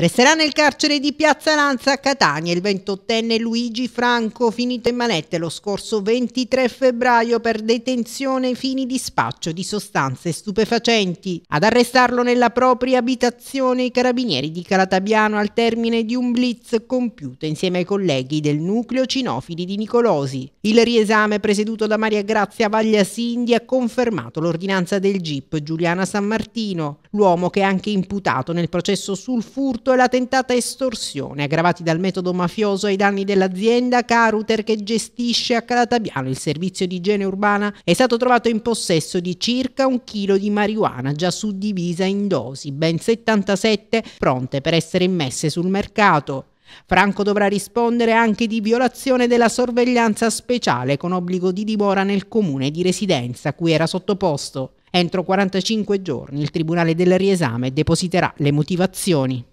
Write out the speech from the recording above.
Resterà nel carcere di Piazza Lanza a Catania il 28enne Luigi Franco, finito in manette lo scorso 23 febbraio per detenzione fini di spaccio di sostanze stupefacenti. Ad arrestarlo nella propria abitazione i carabinieri di Calatabiano al termine di un blitz compiuto insieme ai colleghi del nucleo cinofili di Nicolosi. Il riesame presieduto da Maria Grazia Vagliasindi ha confermato l'ordinanza del GIP Giuliana San Martino, l'uomo che è anche imputato nel processo sul furto furto e la tentata estorsione, aggravati dal metodo mafioso ai danni dell'azienda Caruter che gestisce a Calatabiano il servizio di igiene urbana, è stato trovato in possesso di circa un chilo di marijuana già suddivisa in dosi, ben 77 pronte per essere immesse sul mercato. Franco dovrà rispondere anche di violazione della sorveglianza speciale con obbligo di dimora nel comune di residenza a cui era sottoposto. Entro 45 giorni il Tribunale del Riesame depositerà le motivazioni.